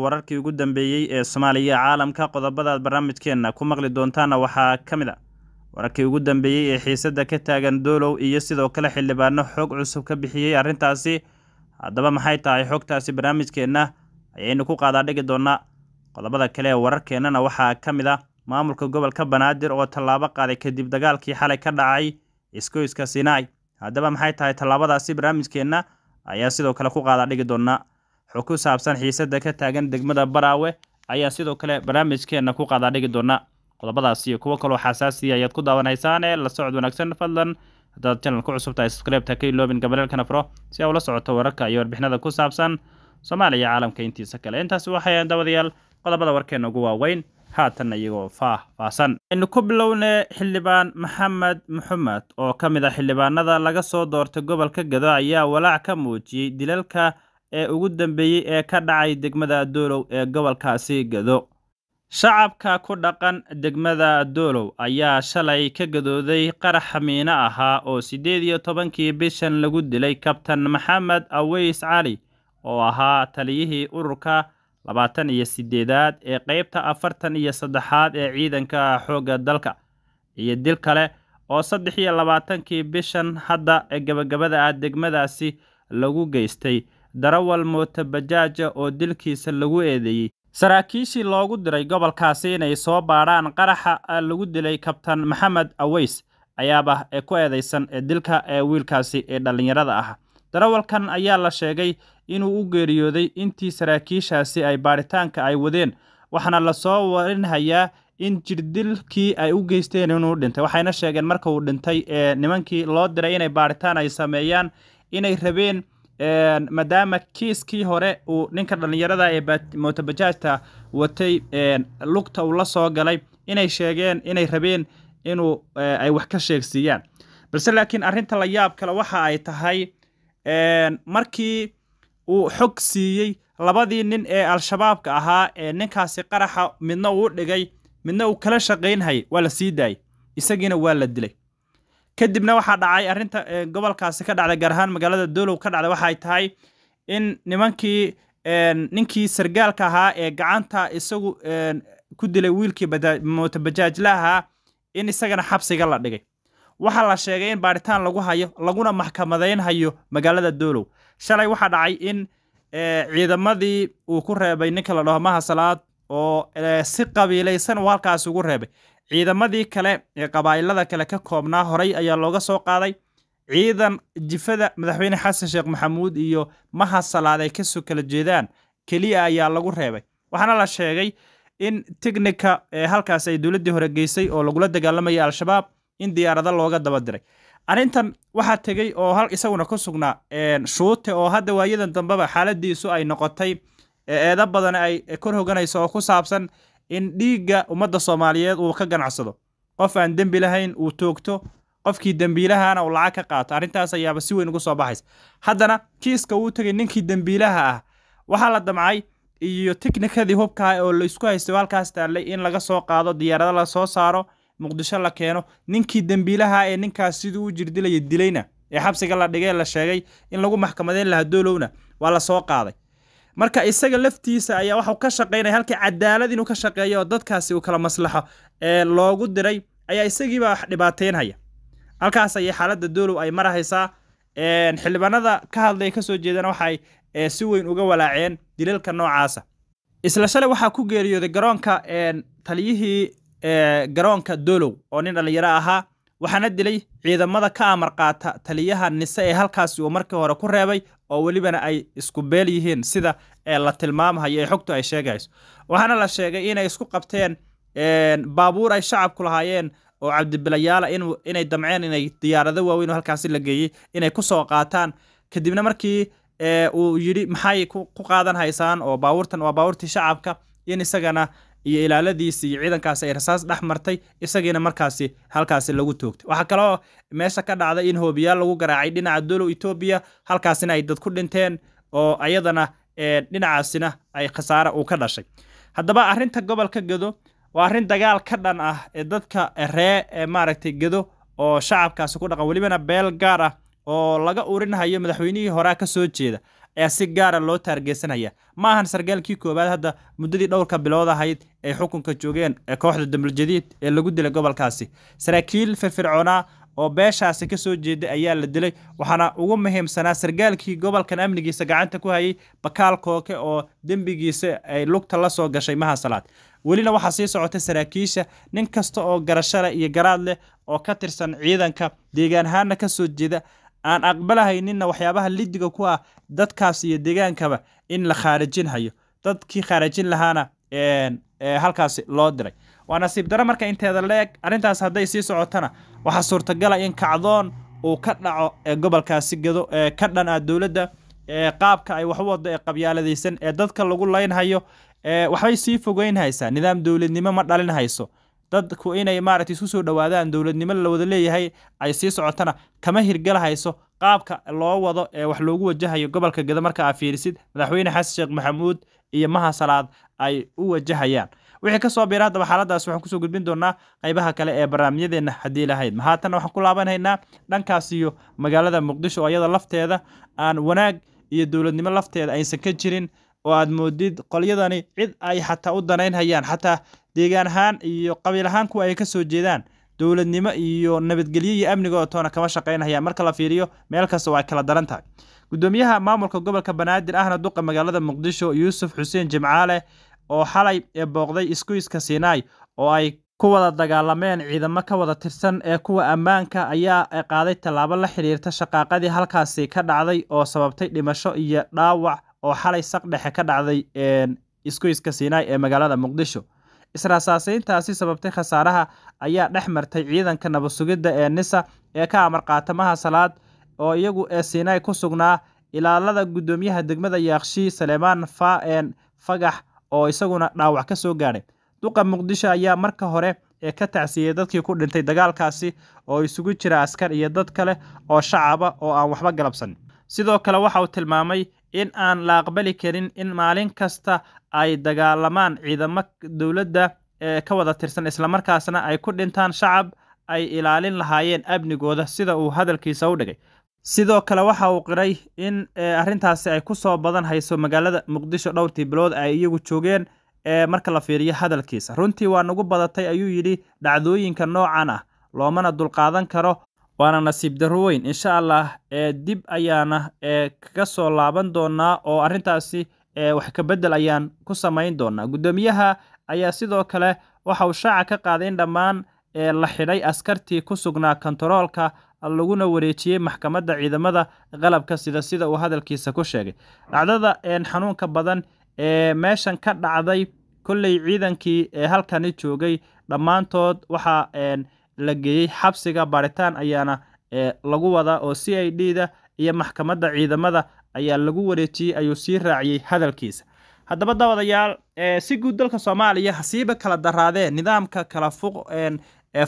wararkii ugu dambeeyey ee soomaaliya caalamka qodobadaad barnaamijkeenna ku maqli doontaana waxaa ka mid a ah wararkii ugu dambeeyey ee xiisadda ka taagan doolow iyo sidoo kale xildhibaano xoog cusub ka bixiyey arrintaasi haddaba maxay tahay xogtaasi barnaamijkeenna ayaynu ku qaadaa dhigi doonnaa qodobada kale ee wararkeennana waxaa ka mid a ah maamulka gobolka banaadir oo tallaabo qaaday kadib dagaalkii xalay ka dhacay iskoyska sinai haddaba maxay tahay tallaabadaasi barnaamijkeenna ayaa sidoo kale ku qaadaa dhigi doonnaa xog ku saabsan xiisadda ka taagan degmada baraawe ayaa sidoo kale barnaamijkeenna ku qadaadhigi doona qodobadaas iyo kuwo kaloo xasaasiya ah ayaad ku ee la socod wanaagsan fadlan haddaad channel ku cusubtahay subscribeta ka iloobin gabalelka nafro si aa ula socoto wararka iyo warbixinada ku saabsan soomaaliya caalamka intiisa kale intaasi waxay dawadayaal qodobada warkeenna ugu waaweyn haatan iyagoo faahfaahsan aynu ku bilowne xildhibaan maxamed maxamed oo ka mid ah xildhibaanada laga soo doortay gobolka gado ayaa walaac ka muujiyey dilalka ee ugu dambeeyey ee ka dhacay degmada doolow ee gobolkaasi gado shacabka ku dhaqan degmada doolow ayaa shalay ka gadooday qarax miino ahaa oo siddeed iyo tobankii bishan lagu dilay kabtan maxamed aweys cali oo ahaa taliyihii ururka labaatan iyo siddeedaad ee qaybta afartan iyo saddexaad ee ciidanka xoogga dalka iyo dil kale oo saddex iyo labaatankii bishan hadda gabagabada ah degmadaasi lagu geystay darawal mooto bajaaja ah oo dilkiisa lagu eedeeyey saraakiishii loogu diray gobolkaasi inay soo baadhaan qaraxa ah lagu dilay kabtan maxamed aweys ayaaba ku eedaysan dilka ee wiilkaasi ee dhallinyarada ah darawalkan ayaa la sheegay inuu u geeriyooday intii saraakiishaasi ay baadhitaanka ay wadeen waxaana lasoo warinhayaa in jirdilkii ay u geysteen inuu dhintay waxayna sheegeen marka uu dhintay ee nimankii loo diray inay baaritaan ay sameeyaan inay rabeen maadaama kiiskii hore uu ninka dhallinyarada ee mootobajaajta watay lugta uu la soo galay inay sheegeen inay rabeen inuu eh, ay wax ka sheegsiiyaan balse laakiin arrinta la yaab kale waxa ay tahay markii uu xog siiyey labadii nin ee al-shabaabka ahaa ee ninkaasi qaraxa midna uu dhigay midna uu kala shaqaynhay waa la sii daayey isagiina waa la dilay kadibna waxaa dhacay arinta eh, gobolkaasi ka dhacday gaar ahaan magaalada doolow ka dhacday waxay tahay in nimankii eh, ninkii sargaalka ahaa ee gacanta isagu eh, ku dilay wiilkii mootobajaajlaha in isagana xabsiga la dhigay waxaa la sheegay in baaritaan lagu hayo laguna maxkamadayn hayo magaalada doolow shalay waxaa dhacay in ciidamadii uu ku reebay ninka la dhaho maha oo si qabiilaysan uu halkaasi ugu reebay ciidamadii kale ee qabaa'ilada kale ka koobnaa horay ayaa looga soo qaaday ciidan jifada madaxweyne xasan sheekh maxamuud iyo maha salaad ay soo kala jeedaan keliya ayaa lagu reebay waxaana la sheegay in teknika ee halkaas ay dowladdii hore geysay oo lagula dagaalamaya al-shabaab in diyaarado looga daba diray arrintan waxaa tegey oo hal isaguna ku sugnaa shuute oo hadda waayadan dambeba xaaladiisu ay noqotay eeda badan ay kor hoganayso oo ku saabsan in dhiigga ummadda soomaaliyeed uu ka ganacsado qof aan dembi lahayn uu toogto qofkii dembiilahana uu lacag ka qaato arrintaas ayaaba si weyn ugu soo baxaysa haddana kiiska wuu tegay ninkii dembiilaha ah waxaa la damcay iyo tiknikadii hubkaha ah oo laysku haysto halkaas taallay in laga soo qaado diyaarado la soo saaro muqdisho la keeno ninkii dembiilaha ee ninkaas siduu u jirdilaya dilayna ee xabsiga la dhigee la sheegay in lagu maxkamadeyn lahaa doolowna waa la soo qaaday marka isaga laftiisa ayaa waxuu ka shaqaynaya halkii cadaalad inuu ka shaqeeyo oo dadkaasi uu kala maslaxo ee loogu diray ayaa isagiiba wax dhibaateynhaya halkaas ayay xaaladda doolow ay marahaysaa xildhibaanada ka hadlaya kasoo jeedana waxaay si weyn uga walaaceen dilalka noocaasa isla shalay waxaa ku geeriyooday garoonka taliyihii garoonka doolow oo nin dhallinyaro ahaa waxaana dilay ciidamada ka amar qaata taliyaha nise ee halkaasi uu markii hore ku reebay oo welibana ay isku beel yihiin sida la tilmaamhayo ee xogtu ay sheegayso waxaana la sheegay inay isku qabteen baabuur ay shacabku lahaayeen oo cabdibilayaala inay damceen inay diyaarado waaweyn oo halkaasi la geeyey inay ku soo qaataan kadibna markii uu yidhi maxay ku qaadan haysaan oo baabuurtan waa baabuurtii shacabka in isagana iyo ilaaladiisi iyo ciidankaasi ay rasaas dhex martay isagiina markaasi halkaasi lagu toogtay waxaa kaloo meesha ka dhacday in hoobiyaal lagu garaacay dhinaca dolow etoobiya halkaasina ay dad ku dhinteen oo ayadana eh, dhinacaasina ay khasaare uu ka dhashay haddaba arrinta gobolka gedo waa arrin dagaal ka dhan ah ee dadka ree ee eh, maaragtay gedo oo shacabkaasi ku dhaqan welibana beel gaar ah oo laga urinhayo madaxweynihii horaa ka soo jeeda ayaa si gaara ah loo taargeysanaya ma ahan sargaalkii koowaad hadda muddadii dhowrka bilood ahayd ay xukunka joogeen ee kooxda damuljadiid ee lagu dilay gobolkaasi saraakiil firfircoonaa oo beeshaasi ka soo jeeda ayaa la dilay waxaana ugu muhiimsanaa sargaalkii gobolkan amnigiisa gacanta ku hayay bakaal kooke oo dembigiisa ay lugta la soo gashay mahasalaad welina waxaa sii socota saraakiisha nin kasta oo garashale iyo garaad leh oo ka tirsan ciidanka deegaan ahaanna ka soo jeeda aan aqbalahayninna waxyaabaha lidiga ku ah dadkaas iyo degaankaba in la khaarijinhayo dadkii khaarijin lahaana halkaasi loo diray waa nasiib daro marka inteeda la-eg arrintaas hadday sii socotana waxaa suurtagala in kacdoon uu ka dhaco ee gobolkaasi gado ee ka dhan ah dowladda qaabka ay waxu wado ee qabyaaladaysan ee dadka lagu laynhayo waxbay sii fogeyn nidaam dowladnimo ma dhalin hayso dadku inay maaragta isku soo dhowaadaan dowladnimo la wada leeyahay ay sii socotana kama hirgalahayso qaabka loo wado ee wax loogu wajahayo gobolka geda marka aa fiirisid madaxweyne xasan sheekh maxamuud iyo maha salaad ay u wajahayaan wixii kasoo biira haddaba xaaladaas waxaan kusoo gudbin doonaa qaybaha kale ee barnaamijyadeenna haddii lahayd haatan waxaan ku laabanhaynaa dhankaas magaalada muqdisho oo iyada lafteeda aan wanaag iyo dowladnimo lafteeda aysan ka jirin oo aad moodid qolyadani cid ay xataa u danaynhayaan xataa deegaan ahaan iyo qabiil ahaan kuwa ay kasoo jeedaan dowladnimo iyo nabadgelyo iyo amniga toona kama shaqaynaya marka la fiiriyo meel kasta oo ay kala daran tahay gudoomiyaha maamulka gobolka banaadir ahna duqa magaalada muqdisho yuusuf xuseen jimcaale oo xalay ee booqday iskuiska siinaai oo ay ku wada dagaalameen ciidamo ka wada tirsan ee kuwa ammaanka ayaa qaaday tallaabo la xiriirta shaqaaqadii halkaasi ka dhacday oo sababtay dhimasho iyo dhaawac oo xalay saq dhexe ka dhacday iskuiska siinaai ee magaalada muqdisho Israasaasiintaasi sababtay khasaaraha ayaa dhex martay ciidanka nabadsugidda sugidda ee NISA ee ka amar qaatamaha salaad oo iyagu ee sinai ku sugnaa ilaalada guddoomiyaha degmada Yaakshi Saleemaan Faa'een Fagax oo isaguna dhaawac ka soo gaadhay duqa muqdisho ayaa marka hore ee ka tacsiyey dadkii ku dhintay dagaalkaasi oo isugu jira askar iyo dad kale oo shacaba oo aan waxba galabsan sidoo kale waxa uu tilmaamay in aan la aqbali karin in maalin kasta ay dagaalamaan ciidamo dowladda eh, ka wada tirsan islamarkaasna ay ku dhintaan shacab ay ilaalin lahaayeen abnigooda sida uu hadalkiisa u dhigay sidoo kale waxa uu qiray in eh, arrintaasi ay ku soo badan hayso magaalada muqdisho dhowrtii bilood ay iyagu joogeen ee eh, marka la fiiriyo hadalkiisa runtii waa nagu badatay ayuu yidhi dhacdooyinka noocan ah loomana dulqaadan karo waana nasiib darro weyn insha allah ee dib ayaana ee kaga soo laaban doonaa oo arrintaasi ee wax ka beddel ayaan ku samayn doonaa guddoomiyaha ayaa sidoo kale waxa uu shaaca ka qaaday in dhammaan ee la xidhay askartii ku sugnaa kontaroolka laguna wareejiyey maxkamadda ciidamada qalabka sida sida uu hadalkiisa ku sheegay dhacdada xanuunka badan ee meeshan ka dhacday kolley ciidankii ee halkani joogay dhammaantood waxaa la geeyey xabsiga baaritaan ayaana lagu wadaa oo c i d da iyo maxkamadda ciidamada ayaa lagu wareejiyey ayuu sii raaciyey hadalkiisa haddaba daawadayaal si guud dalka soomaaliya hasiiba kala daraadee nidaamka kala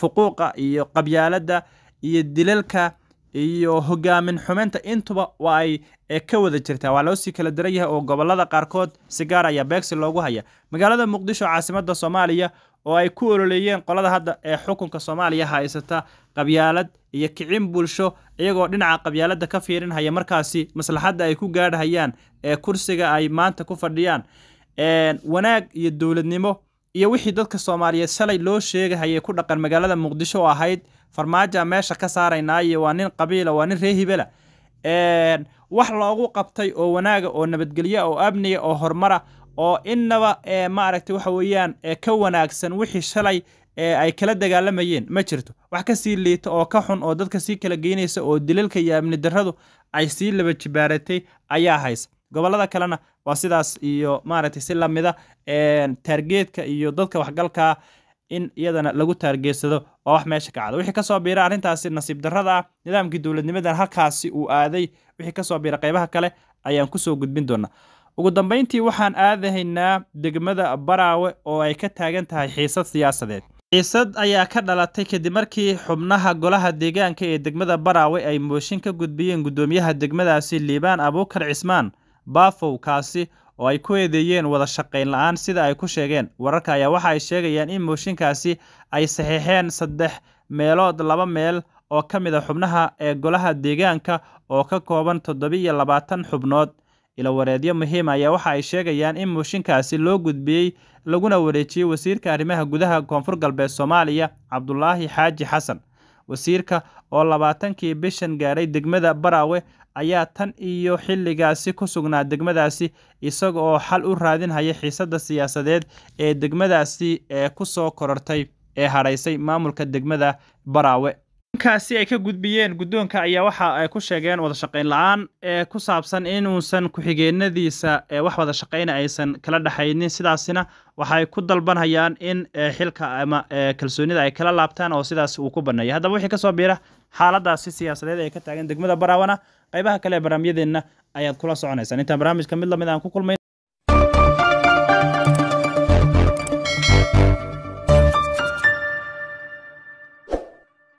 fuquuqa iyo qabyaaladda iyo dilalka iyo hogaamin xumeynta intuba waa ay ka wada jirtaa waa loo sii kala daran yahay oo gobolada qaarkood sigaar ah ayaa beegsi loogu haya magaalada muqdisho caasimada soomaaliya oo ay ku ololeeyeen qolada hadda ee xukunka soomaaliya haysata qabyaalad iyo kicin bulsho iyagoo dhinaca qabyaaladda ka fiirinhaya markaasi maslaxadda ay ku gaadhayaan ee kursiga ay maanta ku fadhiyaan wanaag iyo dowladnimo iyo wixii dadka soomaaliyeed shalay loo sheegahayay ku dhaqan magaalada muqdisho oo ahayd farmaaja meesha ka saaraynaa iyo waa nin qabiila waa nin ree hibela wax loogu qabtay oo wanaaga oo nabadgelya oo amniga oo horumara oo innaba ee eh, maaragtay waxa weeyaan eh, ka wanaagsan wixii shalay ee eh, ay kala dagaalamayeen ma jirto wax ka sii liita oo ka xun oo dadka sii kala geynaysa oo dilalka iyo amni darradu ay sii laba jibaaratay ayaa haysa gobollada kalena waa sidaas iyo maaragtay si lamida ah, taargeedka iyo dadka waxgalkaa in iyadana lagu taargeedsado oo wax meesha ka wixii kasoo biira arrintaasi nasiib darrada ah nidaamkii dowladnimadan halkaasi uu aaday wixii kasoo biira qaybaha kale ayaan kusoo gudbin doonaa ugu dambayntii waxaan aadahaynaa degmada baraawe oo ay ka taagan tahay xiisad siyaasadeed xiisad ayaa ka dhalatay kadib markii xubnaha golaha deegaanka ee degmada baraawe ay mooshin ka gudbiyeen guddoomiyaha degmadaasi liibaan abuukar cismaan baafow kaasi oo ay ku eedeeyeen wada shaqayn la'aan sida ay ku sheegeen wararka ayaa waxa ay sheegayaan in mooshinkaasi ay saxiixeen saddex meelood laba meel oo ka mid a ah xubnaha ee golaha deegaanka oo ka kooban iyo labaatan xubnood Ilawareedyo muhiim ah ayaa waxa ay sheegayaan in mooshinkaasi loo gudbiyey laguna wareejiyey Wasiirka Arrimaha Gudaha Koonfur Galbeed Soomaaliya Cabdulaahi Xaaji Xasan. Wasiirka oo labaatankii bishan gaaray degmada Baraawe ayaa tan iyo xilligaasi ku sugnaa degmadaasi isaga oo xal u raadinhaya xiisadda siyaasadeed ee degmadaasi ee ku soo korortay ee hadhaysay maamulka degmada Baraawe ninkaasi ay ka gudbiyeen guddoonka ayaa waxa ay ku sheegeen wadashaqayn la-aan ee ku saabsan inuusan ku-xigeenadiisa wax wada shaqayna aysan kala dhexaynin sidaasina waxay ku dalbanayaan in xilka ama kalsoonida ay kala laabtaan oo sidaas uu ku baneeya haddaba wixii kasoo biira xaaladaasi siyaasadeed ee ka taagan degmada baraawana qaybaha kale ee barnaamiyadeenna ayaad kula soconaysaan intaan barnaamijka mid lamid ah aan ku kulmayn